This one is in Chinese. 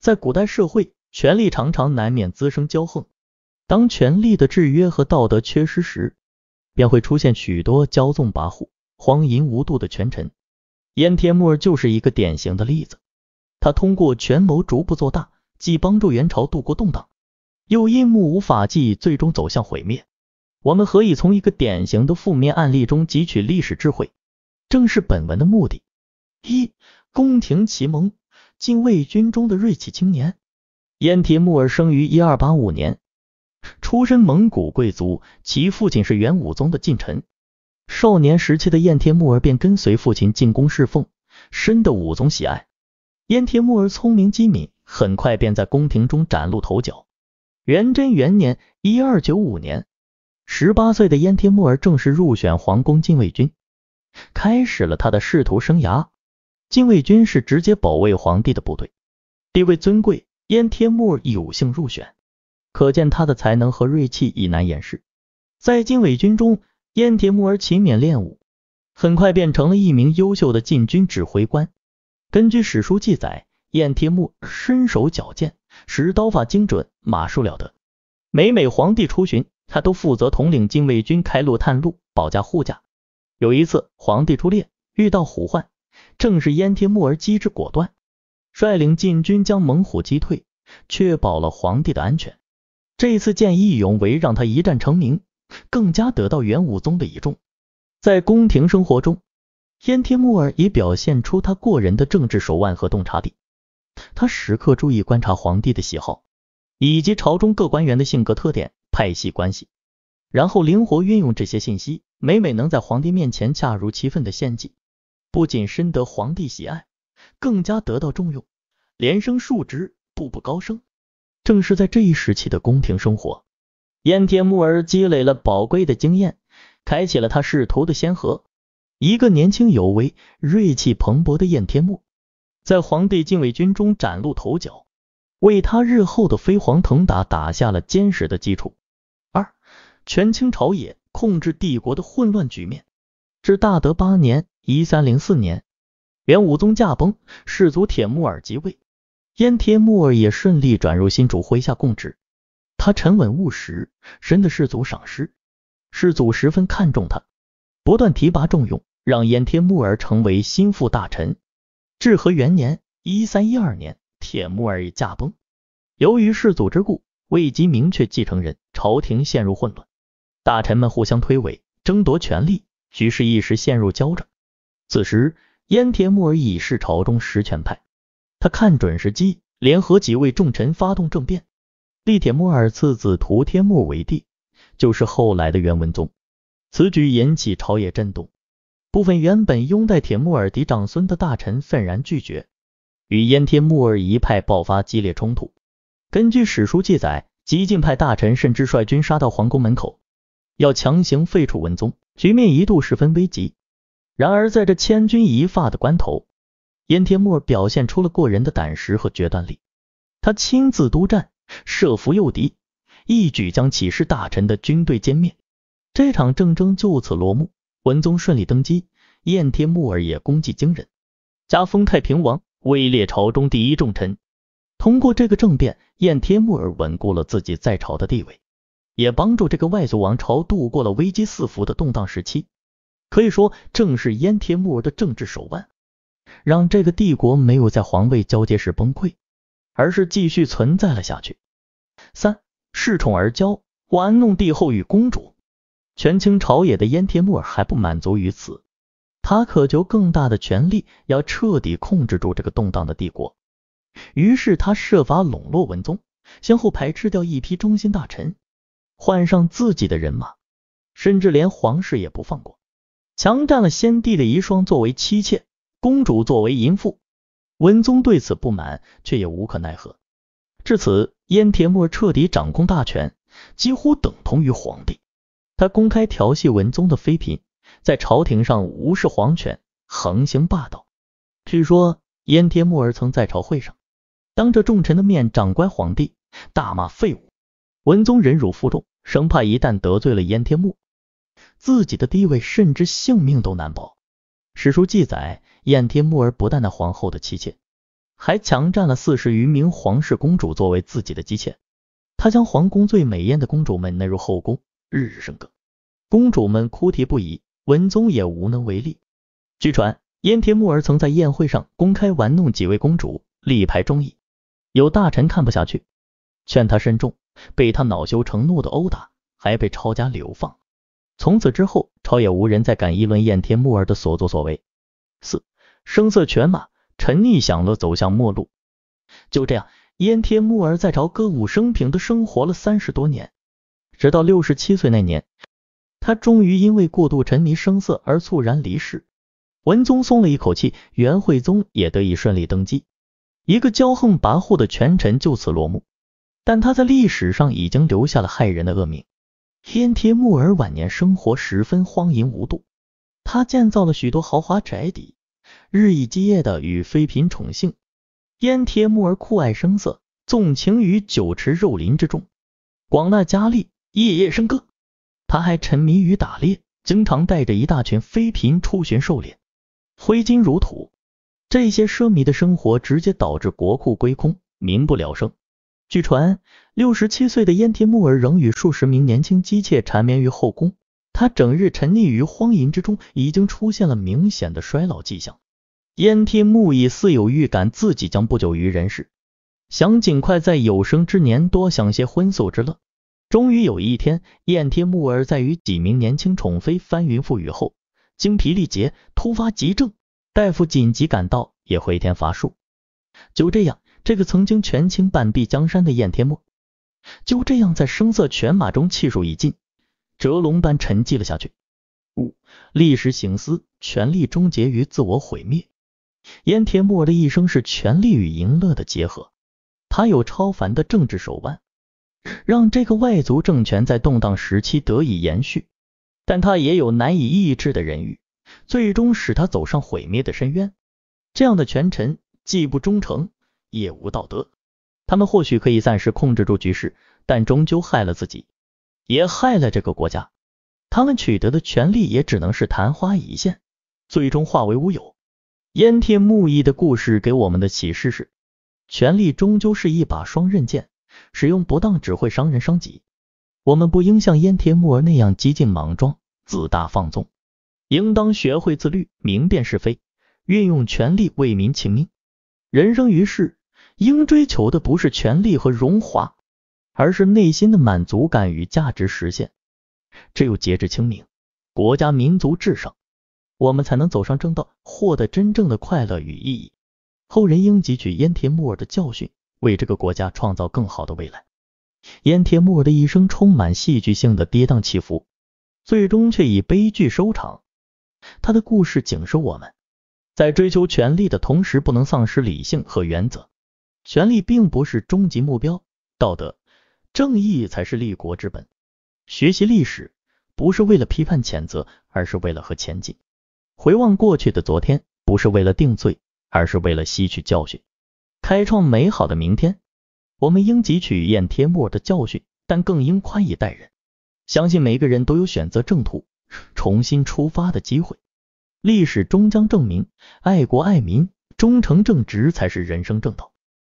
在古代社会，权力常常难免滋生骄横。当权力的制约和道德缺失时，便会出现许多骄纵跋扈、荒淫无度的权臣。燕铁木儿就是一个典型的例子。他通过权谋逐步做大，既帮助元朝度过动荡，又因目无法纪，最终走向毁灭。我们何以从一个典型的负面案例中汲取历史智慧，正是本文的目的。一、宫廷奇谋禁卫军中的锐气青年，燕铁木儿生于一二八五年，出身蒙古贵族，其父亲是元武宗的近臣。少年时期的燕铁木儿便跟随父亲进宫侍奉，深得武宗喜爱。燕铁木儿聪明机敏，很快便在宫廷中崭露头角。元贞元年（一二九五年），十八岁的燕铁木儿正式入选皇宫禁卫军，开始了他的仕途生涯。禁卫军是直接保卫皇帝的部队，地位尊贵。燕铁木儿有幸入选，可见他的才能和锐气已难掩饰。在禁卫军中，燕铁木儿勤勉练武，很快变成了一名优秀的禁军指挥官。根据史书记载，燕铁木身手矫健，使刀法精准，马术了得。每每皇帝出巡，他都负责统领禁卫军开路探路，保驾护航。有一次，皇帝出猎遇到虎患。正是燕贴木儿机智果断，率领禁军将猛虎击退，确保了皇帝的安全。这次见义勇为让他一战成名，更加得到元武宗的倚重。在宫廷生活中，燕贴木儿也表现出他过人的政治手腕和洞察力。他时刻注意观察皇帝的喜好，以及朝中各官员的性格特点、派系关系，然后灵活运用这些信息，每每能在皇帝面前恰如其分的献计。不仅深得皇帝喜爱，更加得到重用，连升数职，步步高升。正是在这一时期的宫廷生活，燕天木儿积累了宝贵的经验，开启了他仕途的先河。一个年轻有为、锐气蓬勃的燕天木，在皇帝禁卫军中崭露头角，为他日后的飞黄腾达打下了坚实的基础。二，权倾朝野，控制帝国的混乱局面，至大德八年。一三零四年，元武宗驾崩，世祖铁木儿即位，燕铁木儿也顺利转入新主麾下供职。他沉稳务实，深得世祖赏识，世祖十分看重他，不断提拔重用，让燕铁木儿成为心腹大臣。至和元年（一三一二年），铁木儿也驾崩，由于世祖之故，未及明确继承人，朝廷陷入混乱，大臣们互相推诿，争夺权力，局势一时陷入焦灼。此时，燕铁木儿已是朝中实权派，他看准时机，联合几位重臣发动政变，立铁木儿次子图天木为帝，就是后来的元文宗。此举引起朝野震动，部分原本拥戴铁木儿嫡长孙的大臣愤然拒绝，与燕铁木儿一派爆发激烈冲突。根据史书记载，激进派大臣甚至率军杀到皇宫门口，要强行废除文宗，局面一度十分危急。然而，在这千钧一发的关头，燕天木儿表现出了过人的胆识和决断力。他亲自督战，设伏诱敌，一举将起事大臣的军队歼灭。这场政争就此落幕，文宗顺利登基，燕天木儿也功绩惊人，加封太平王，位列朝中第一重臣。通过这个政变，燕天木儿稳固了自己在朝的地位，也帮助这个外族王朝度过了危机四伏的动荡时期。可以说，正是燕铁木儿的政治手腕，让这个帝国没有在皇位交接时崩溃，而是继续存在了下去。三恃宠而骄，玩弄帝后与公主，权倾朝野的燕铁木儿还不满足于此，他渴求更大的权力，要彻底控制住这个动荡的帝国。于是他设法笼络文宗，先后排斥掉一批忠心大臣，换上自己的人马，甚至连皇室也不放过。强占了先帝的遗孀作为妻妾，公主作为淫妇，文宗对此不满，却也无可奈何。至此，燕铁木儿彻底掌控大权，几乎等同于皇帝。他公开调戏文宗的妃嫔，在朝廷上无视皇权，横行霸道。据说，燕铁木儿曾在朝会上当着众臣的面，长冠皇帝，大骂废物。文宗忍辱负重，生怕一旦得罪了燕铁木。自己的地位甚至性命都难保。史书记载，燕贴木儿不但那皇后的妻妾，还强占了四十余名皇室公主作为自己的姬妾。他将皇宫最美艳的公主们纳入后宫，日日笙歌，公主们哭啼不已，文宗也无能为力。据传，燕贴木儿曾在宴会上公开玩弄几位公主，力排众议，有大臣看不下去，劝他慎重，被他恼羞成怒的殴打，还被抄家流放。从此之后，朝野无人再敢议论燕天木儿的所作所为。四，声色犬马，沉溺享乐，走向末路。就这样，燕天木儿在朝歌舞升平的生活了三十多年，直到六十七岁那年，他终于因为过度沉迷声色而猝然离世。文宗松了一口气，元惠宗也得以顺利登基，一个骄横跋扈的权臣就此落幕。但他在历史上已经留下了害人的恶名。燕铁木儿晚年生活十分荒淫无度，他建造了许多豪华宅邸，日以继夜的与妃嫔宠幸。燕铁木儿酷爱声色，纵情于酒池肉林之中，广纳佳丽，夜夜笙歌。他还沉迷于打猎，经常带着一大群妃嫔出巡狩猎，挥金如土。这些奢靡的生活直接导致国库归空，民不聊生。据传，六十七岁的燕天木儿仍与数十名年轻姬妾缠绵于后宫，他整日沉溺于荒淫之中，已经出现了明显的衰老迹象。燕天木已似有预感自己将不久于人世，想尽快在有生之年多享些荤素之乐。终于有一天，燕天木儿在与几名年轻宠妃翻云覆雨后，精疲力竭，突发急症，大夫紧急赶到也回天乏术，就这样。这个曾经权倾半壁江山的燕天墨，就这样在声色犬马中气数已尽，蛰龙般沉寂了下去。五历史醒思，权力终结于自我毁灭。燕天墨的一生是权力与淫乐的结合，他有超凡的政治手腕，让这个外族政权在动荡时期得以延续，但他也有难以抑制的人欲，最终使他走上毁灭的深渊。这样的权臣既不忠诚。也无道德，他们或许可以暂时控制住局势，但终究害了自己，也害了这个国家。他们取得的权利也只能是昙花一现，最终化为乌有。燕贴木易的故事给我们的启示是，权力终究是一把双刃剑，使用不当只会伤人伤己。我们不应像燕贴木儿那样激进、莽撞、自大、放纵，应当学会自律、明辨是非，运用权力为民请命。人生于世。应追求的不是权力和荣华，而是内心的满足感与价值实现。只有节制清明，国家民族至上，我们才能走上正道，获得真正的快乐与意义。后人应汲取燕铁木尔的教训，为这个国家创造更好的未来。燕铁木尔的一生充满戏剧性的跌宕起伏，最终却以悲剧收场。他的故事警示我们，在追求权力的同时，不能丧失理性和原则。权力并不是终极目标，道德、正义才是立国之本。学习历史不是为了批判谴责，而是为了和前进。回望过去的昨天，不是为了定罪，而是为了吸取教训，开创美好的明天。我们应汲取燕贴木的教训，但更应宽以待人，相信每个人都有选择正途、重新出发的机会。历史终将证明，爱国爱民、忠诚正直才是人生正道。